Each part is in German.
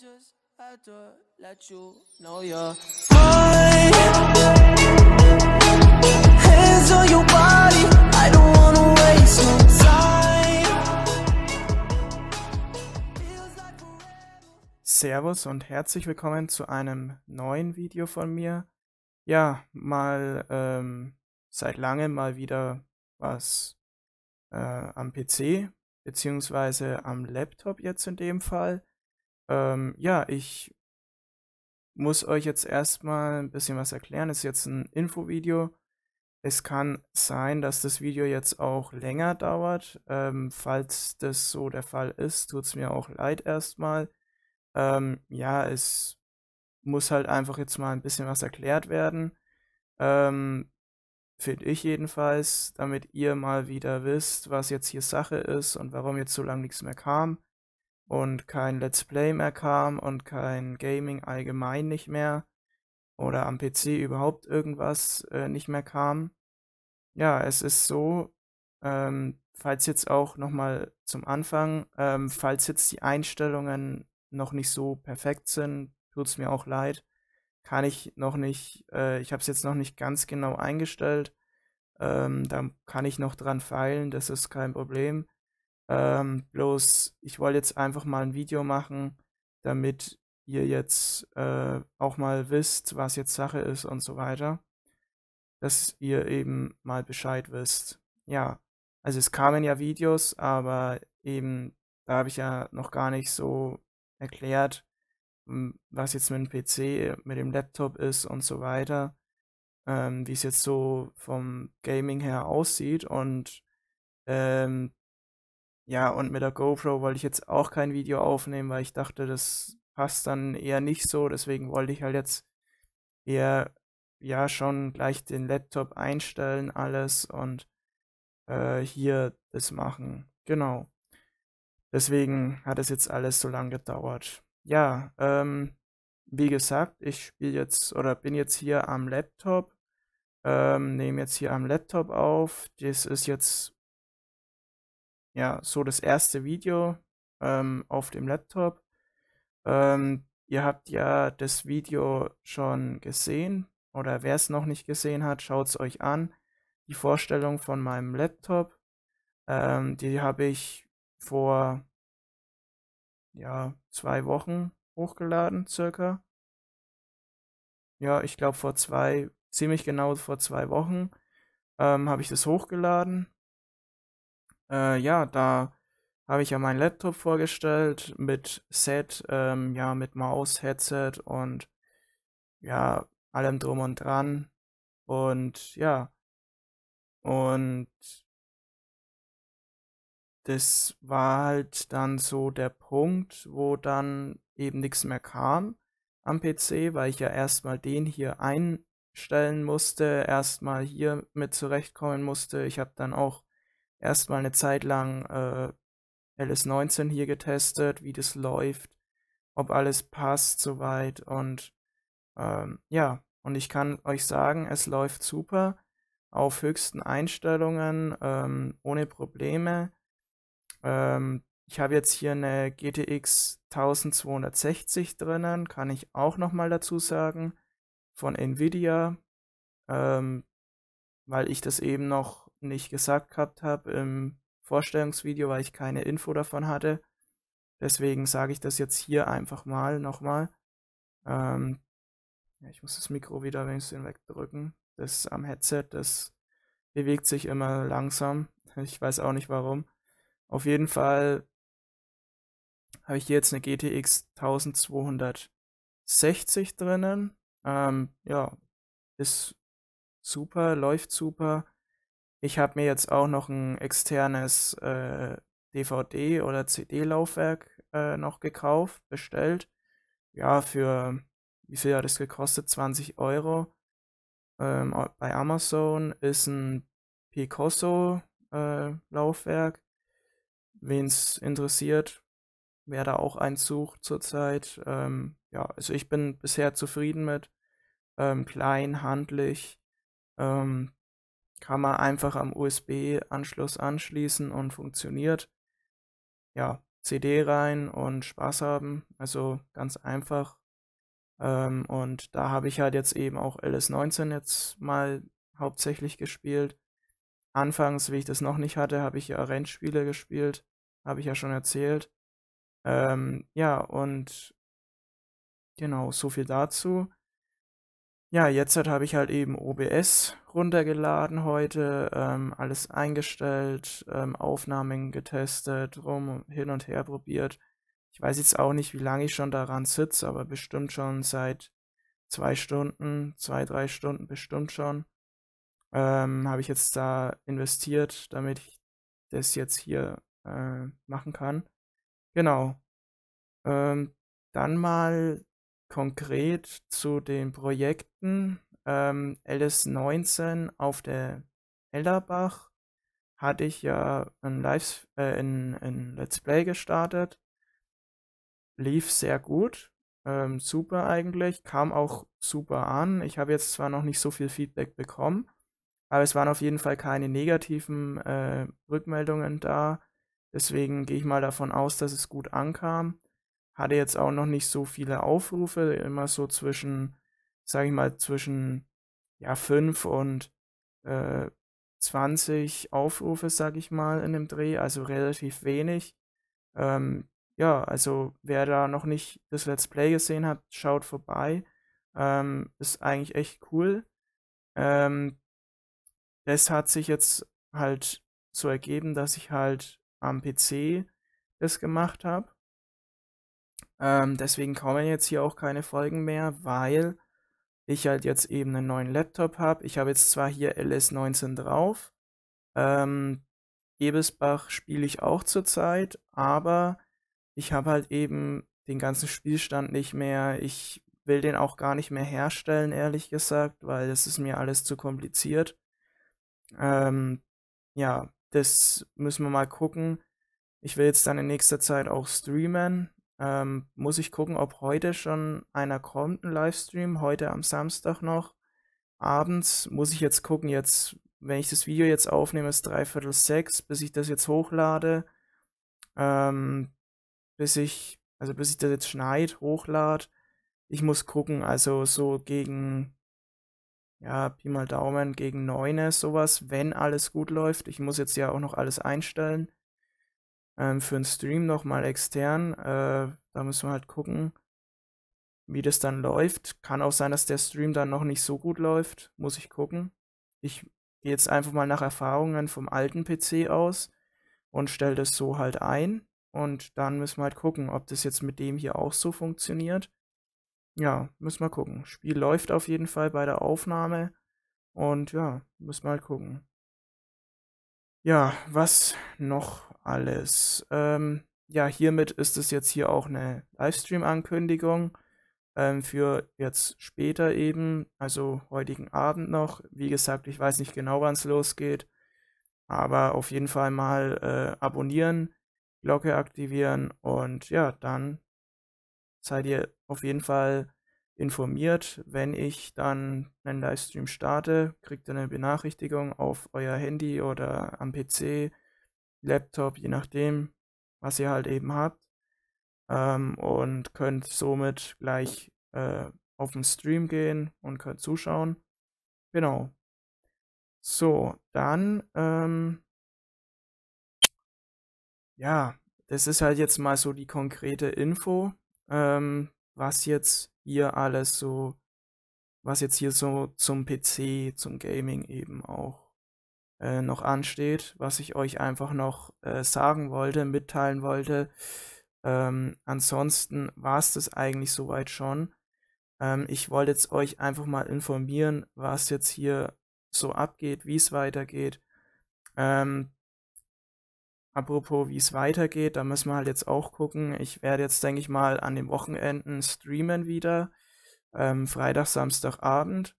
just had to let you know you're Hands on your body, I don't wanna waste no Servus und herzlich willkommen zu einem neuen Video von mir. Ja, mal ähm, seit langem mal wieder was äh, am PC beziehungsweise am Laptop jetzt in dem Fall. Ähm, ja, ich muss euch jetzt erstmal ein bisschen was erklären. Es ist jetzt ein Infovideo. Es kann sein, dass das Video jetzt auch länger dauert. Ähm, falls das so der Fall ist, tut es mir auch leid erstmal. Ähm, ja, es muss halt einfach jetzt mal ein bisschen was erklärt werden. Ähm, Finde ich jedenfalls, damit ihr mal wieder wisst, was jetzt hier Sache ist und warum jetzt so lange nichts mehr kam und kein Let's Play mehr kam und kein Gaming allgemein nicht mehr oder am PC überhaupt irgendwas äh, nicht mehr kam. Ja, es ist so, ähm, falls jetzt auch nochmal zum Anfang, ähm, falls jetzt die Einstellungen noch nicht so perfekt sind, tut es mir auch leid, kann ich noch nicht, äh, ich habe es jetzt noch nicht ganz genau eingestellt, ähm, da kann ich noch dran feilen, das ist kein Problem. Ähm, bloß, ich wollte jetzt einfach mal ein Video machen, damit ihr jetzt äh, auch mal wisst, was jetzt Sache ist und so weiter. Dass ihr eben mal Bescheid wisst. Ja, also es kamen ja Videos, aber eben, da habe ich ja noch gar nicht so erklärt, hm, was jetzt mit dem PC, mit dem Laptop ist und so weiter. Ähm, wie es jetzt so vom Gaming her aussieht und ähm, ja, und mit der GoPro wollte ich jetzt auch kein Video aufnehmen, weil ich dachte, das passt dann eher nicht so. Deswegen wollte ich halt jetzt eher ja schon gleich den Laptop einstellen, alles und äh, hier das machen. Genau. Deswegen hat es jetzt alles so lange gedauert. Ja, ähm, wie gesagt, ich spiele jetzt oder bin jetzt hier am Laptop, ähm, nehme jetzt hier am Laptop auf. Das ist jetzt ja so das erste Video ähm, auf dem Laptop. Ähm, ihr habt ja das Video schon gesehen oder wer es noch nicht gesehen hat, schaut es euch an. Die Vorstellung von meinem Laptop, ähm, die habe ich vor ja, zwei Wochen hochgeladen, circa. Ja, ich glaube vor zwei, ziemlich genau vor zwei Wochen ähm, habe ich das hochgeladen äh, ja, da habe ich ja meinen Laptop vorgestellt mit Set, ähm, ja, mit Maus, Headset und ja, allem drum und dran. Und ja. Und das war halt dann so der Punkt, wo dann eben nichts mehr kam am PC, weil ich ja erstmal den hier einstellen musste, erstmal hier mit zurechtkommen musste. Ich habe dann auch erstmal eine Zeit lang äh, LS19 hier getestet, wie das läuft, ob alles passt soweit und ähm, ja, und ich kann euch sagen, es läuft super auf höchsten Einstellungen, ähm, ohne Probleme. Ähm, ich habe jetzt hier eine GTX 1260 drinnen, kann ich auch nochmal dazu sagen, von Nvidia, ähm, weil ich das eben noch nicht gesagt gehabt habe im Vorstellungsvideo, weil ich keine Info davon hatte. Deswegen sage ich das jetzt hier einfach mal nochmal. Ähm, ja, ich muss das Mikro wieder ein wenigstens wegdrücken. Das am Headset, das bewegt sich immer langsam. Ich weiß auch nicht warum. Auf jeden Fall habe ich hier jetzt eine GTX 1260 drinnen. Ähm, ja, ist super, läuft super. Ich habe mir jetzt auch noch ein externes äh, DVD- oder CD-Laufwerk äh, noch gekauft, bestellt. Ja, für wie viel hat es gekostet? 20 Euro. Ähm, bei Amazon ist ein Picasso-Laufwerk. Äh, Wen es interessiert, wer da auch eins sucht zurzeit. Ähm, ja, also ich bin bisher zufrieden mit. Ähm, klein, handlich. Ähm, kann man einfach am USB-Anschluss anschließen und funktioniert. Ja, CD rein und Spaß haben. Also ganz einfach. Ähm, und da habe ich halt jetzt eben auch LS19 jetzt mal hauptsächlich gespielt. Anfangs, wie ich das noch nicht hatte, habe ich ja Rennspiele gespielt. Habe ich ja schon erzählt. Ähm, ja, und genau, so viel dazu ja, jetzt habe ich halt eben OBS runtergeladen heute, ähm, alles eingestellt, ähm, Aufnahmen getestet, rum hin und her probiert. Ich weiß jetzt auch nicht, wie lange ich schon daran sitze, aber bestimmt schon seit zwei Stunden, zwei, drei Stunden bestimmt schon. Ähm, habe ich jetzt da investiert, damit ich das jetzt hier äh, machen kann. Genau. Ähm, dann mal konkret zu den Projekten ähm, LS19 auf der Elderbach hatte ich ja ein, Live äh, ein, ein Let's Play gestartet. Lief sehr gut. Ähm, super eigentlich. Kam auch super an. Ich habe jetzt zwar noch nicht so viel Feedback bekommen, aber es waren auf jeden Fall keine negativen äh, Rückmeldungen da. Deswegen gehe ich mal davon aus, dass es gut ankam hatte jetzt auch noch nicht so viele Aufrufe, immer so zwischen, sage ich mal, zwischen ja, 5 und äh, 20 Aufrufe, sage ich mal, in dem Dreh, also relativ wenig. Ähm, ja, also wer da noch nicht das Let's Play gesehen hat, schaut vorbei. Ähm, ist eigentlich echt cool. Ähm, das hat sich jetzt halt so ergeben, dass ich halt am PC das gemacht habe. Ähm, deswegen kommen jetzt hier auch keine Folgen mehr, weil ich halt jetzt eben einen neuen Laptop habe. Ich habe jetzt zwar hier LS19 drauf, ähm, Ebesbach spiele ich auch zurzeit, aber ich habe halt eben den ganzen Spielstand nicht mehr. Ich will den auch gar nicht mehr herstellen, ehrlich gesagt, weil das ist mir alles zu kompliziert. Ähm, ja, das müssen wir mal gucken. Ich will jetzt dann in nächster Zeit auch streamen, ähm, muss ich gucken, ob heute schon einer kommt, ein Livestream, heute am Samstag noch. Abends muss ich jetzt gucken, jetzt, wenn ich das Video jetzt aufnehme, ist dreiviertel sechs, bis ich das jetzt hochlade. Ähm, bis ich, also bis ich das jetzt schneide, hochlade. Ich muss gucken, also so gegen, ja, Pi mal Daumen, gegen neune, sowas, wenn alles gut läuft. Ich muss jetzt ja auch noch alles einstellen ähm, für einen Stream nochmal extern. Äh, da müssen wir halt gucken, wie das dann läuft. Kann auch sein, dass der Stream dann noch nicht so gut läuft. Muss ich gucken. Ich gehe jetzt einfach mal nach Erfahrungen vom alten PC aus und stelle das so halt ein. Und dann müssen wir halt gucken, ob das jetzt mit dem hier auch so funktioniert. Ja, müssen wir gucken. Spiel läuft auf jeden Fall bei der Aufnahme. Und ja, müssen wir halt gucken. Ja, was noch alles. Ähm, ja, hiermit ist es jetzt hier auch eine Livestream-Ankündigung ähm, für jetzt später eben, also heutigen Abend noch. Wie gesagt, ich weiß nicht genau, wann es losgeht, aber auf jeden Fall mal äh, abonnieren, Glocke aktivieren und ja, dann seid ihr auf jeden Fall informiert. Wenn ich dann einen Livestream starte, kriegt ihr eine Benachrichtigung auf euer Handy oder am PC Laptop, je nachdem, was ihr halt eben habt. Ähm, und könnt somit gleich äh, auf den Stream gehen und könnt zuschauen. Genau. So, dann, ähm, ja, das ist halt jetzt mal so die konkrete Info, ähm, was jetzt hier alles so, was jetzt hier so zum PC, zum Gaming eben auch äh, noch ansteht, was ich euch einfach noch äh, sagen wollte, mitteilen wollte. Ähm, ansonsten war es das eigentlich soweit schon. Ähm, ich wollte jetzt euch einfach mal informieren, was jetzt hier so abgeht, wie es weitergeht. Ähm, apropos, wie es weitergeht, da müssen wir halt jetzt auch gucken. Ich werde jetzt, denke ich mal, an den Wochenenden streamen wieder. Ähm, Freitag, Samstagabend.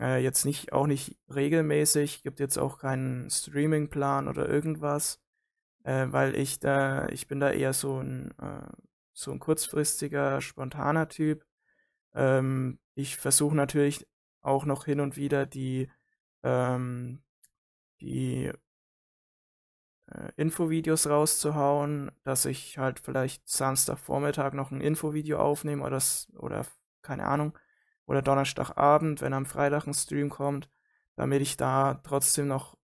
Äh, jetzt nicht, auch nicht regelmäßig, gibt jetzt auch keinen Streaming-Plan oder irgendwas, äh, weil ich da, ich bin da eher so ein, äh, so ein kurzfristiger, spontaner Typ. Ähm, ich versuche natürlich auch noch hin und wieder die, ähm, die äh, Infovideos rauszuhauen, dass ich halt vielleicht Samstagvormittag noch ein Infovideo aufnehme oder, oder keine Ahnung, oder Donnerstagabend, wenn am Freitag ein Stream kommt, damit ich da trotzdem noch,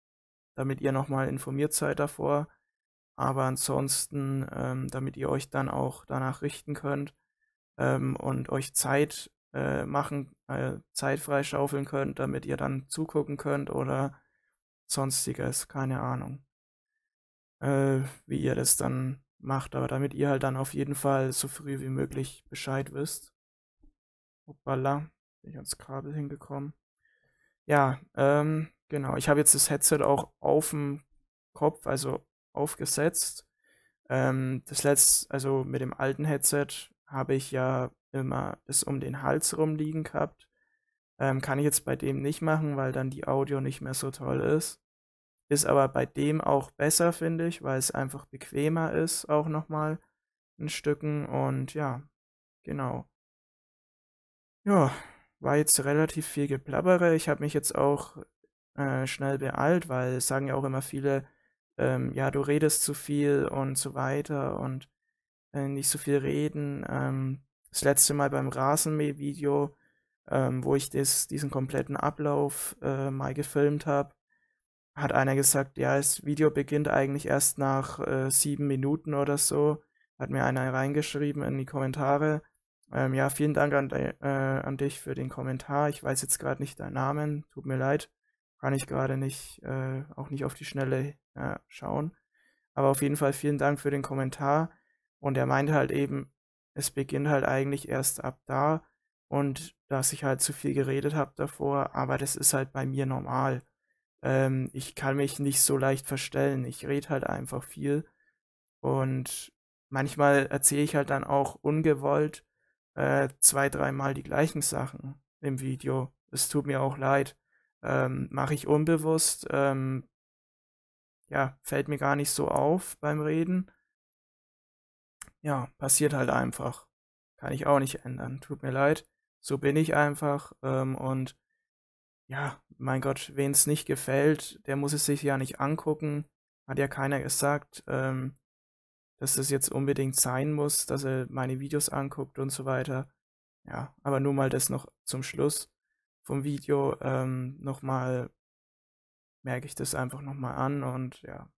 damit ihr nochmal informiert seid davor. Aber ansonsten, ähm, damit ihr euch dann auch danach richten könnt ähm, und euch Zeit äh, machen, äh, Zeit freischaufeln könnt, damit ihr dann zugucken könnt oder sonstiges, keine Ahnung. Äh, wie ihr das dann macht, aber damit ihr halt dann auf jeden Fall so früh wie möglich Bescheid wisst. Hoppala, bin ich ans Kabel hingekommen. Ja, ähm, genau. Ich habe jetzt das Headset auch auf dem Kopf, also aufgesetzt. Ähm, das letzte, also mit dem alten Headset habe ich ja immer es um den Hals rumliegen gehabt. Ähm, kann ich jetzt bei dem nicht machen, weil dann die Audio nicht mehr so toll ist. Ist aber bei dem auch besser, finde ich, weil es einfach bequemer ist, auch nochmal in Stücken. Und ja, genau. Ja, war jetzt relativ viel Geplappere. Ich habe mich jetzt auch äh, schnell beeilt, weil es sagen ja auch immer viele, ähm, ja, du redest zu viel und so weiter und äh, nicht so viel reden. Ähm, das letzte Mal beim Rasenmäh-Video, ähm, wo ich des, diesen kompletten Ablauf äh, mal gefilmt habe, hat einer gesagt, ja, das Video beginnt eigentlich erst nach äh, sieben Minuten oder so. Hat mir einer reingeschrieben in die Kommentare. Ähm, ja, vielen Dank an, äh, an, dich für den Kommentar. Ich weiß jetzt gerade nicht deinen Namen, tut mir leid. Kann ich gerade nicht, äh, auch nicht auf die Schnelle äh, schauen. Aber auf jeden Fall vielen Dank für den Kommentar. Und er meinte halt eben, es beginnt halt eigentlich erst ab da und dass ich halt zu viel geredet habe davor, aber das ist halt bei mir normal. Ähm, ich kann mich nicht so leicht verstellen. Ich rede halt einfach viel und manchmal erzähle ich halt dann auch ungewollt äh, zwei, dreimal die gleichen Sachen im Video. Es tut mir auch leid. Ähm, Mache ich unbewusst. Ähm, ja, fällt mir gar nicht so auf beim Reden. Ja, passiert halt einfach. Kann ich auch nicht ändern. Tut mir leid. So bin ich einfach. Ähm, und ja, mein Gott, wen es nicht gefällt, der muss es sich ja nicht angucken. Hat ja keiner gesagt. Ähm, dass das jetzt unbedingt sein muss, dass er meine Videos anguckt und so weiter. Ja, aber nur mal das noch zum Schluss vom Video ähm, nochmal, merke ich das einfach nochmal an und ja.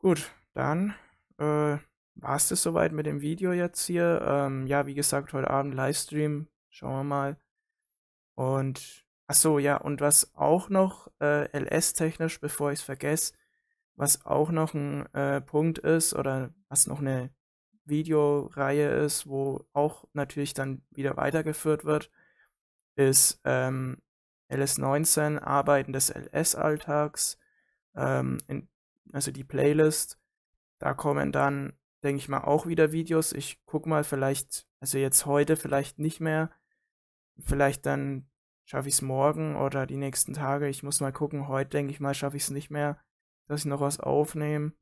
Gut, dann äh, war es das soweit mit dem Video jetzt hier. Ähm, ja, wie gesagt, heute Abend Livestream, schauen wir mal. Und, ach so, ja, und was auch noch äh, LS-technisch, bevor ich es vergesse, was auch noch ein äh, Punkt ist oder was noch eine Videoreihe ist, wo auch natürlich dann wieder weitergeführt wird, ist ähm, LS19, Arbeiten des LS-Alltags, ähm, also die Playlist. Da kommen dann, denke ich mal, auch wieder Videos. Ich gucke mal, vielleicht, also jetzt heute vielleicht nicht mehr. Vielleicht dann schaffe ich es morgen oder die nächsten Tage. Ich muss mal gucken. Heute, denke ich mal, schaffe ich es nicht mehr dass ich noch was aufnehme.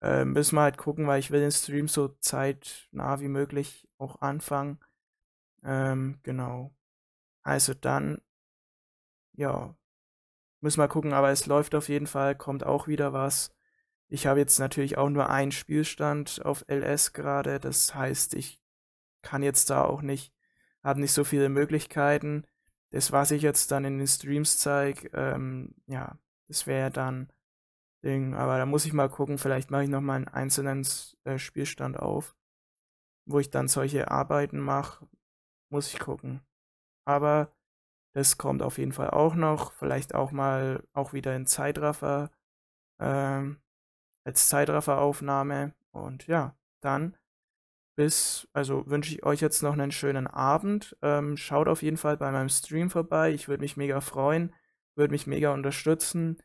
Äh, müssen wir halt gucken, weil ich will den Stream so zeitnah wie möglich auch anfangen. Ähm, genau. Also dann, ja, müssen wir gucken, aber es läuft auf jeden Fall, kommt auch wieder was. Ich habe jetzt natürlich auch nur einen Spielstand auf LS gerade, das heißt, ich kann jetzt da auch nicht, habe nicht so viele Möglichkeiten. Das, was ich jetzt dann in den Streams zeige, ähm, ja, das wäre dann Ding. Aber da muss ich mal gucken, vielleicht mache ich noch mal einen einzelnen äh, Spielstand auf, wo ich dann solche Arbeiten mache. Muss ich gucken. Aber das kommt auf jeden Fall auch noch. Vielleicht auch mal auch wieder in Zeitraffer. Ähm, als Zeitrafferaufnahme. Und ja, dann bis, also wünsche ich euch jetzt noch einen schönen Abend. Ähm, schaut auf jeden Fall bei meinem Stream vorbei. Ich würde mich mega freuen, würde mich mega unterstützen.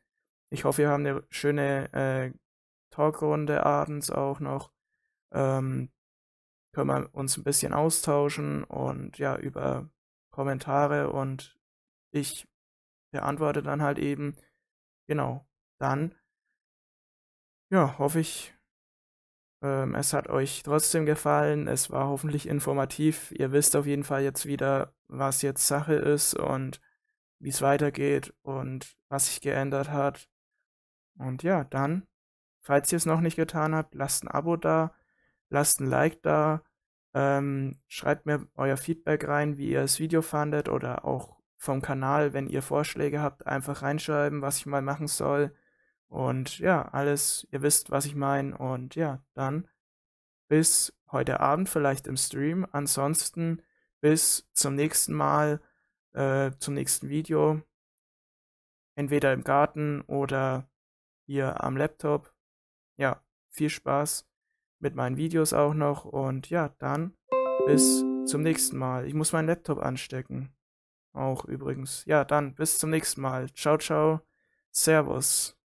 Ich hoffe, wir haben eine schöne äh, Talkrunde abends auch noch. Ähm, können wir uns ein bisschen austauschen und ja, über Kommentare und ich beantworte dann halt eben. Genau, dann ja, hoffe ich, ähm, es hat euch trotzdem gefallen. Es war hoffentlich informativ. Ihr wisst auf jeden Fall jetzt wieder, was jetzt Sache ist und wie es weitergeht und was sich geändert hat. Und ja, dann, falls ihr es noch nicht getan habt, lasst ein Abo da, lasst ein Like da, ähm, schreibt mir euer Feedback rein, wie ihr das Video fandet oder auch vom Kanal, wenn ihr Vorschläge habt, einfach reinschreiben, was ich mal machen soll. Und ja, alles, ihr wisst, was ich meine. Und ja, dann bis heute Abend vielleicht im Stream. Ansonsten bis zum nächsten Mal, äh, zum nächsten Video. Entweder im Garten oder hier am Laptop. Ja, viel Spaß mit meinen Videos auch noch und ja, dann bis zum nächsten Mal. Ich muss meinen Laptop anstecken. Auch übrigens. Ja, dann bis zum nächsten Mal. Ciao, ciao. Servus.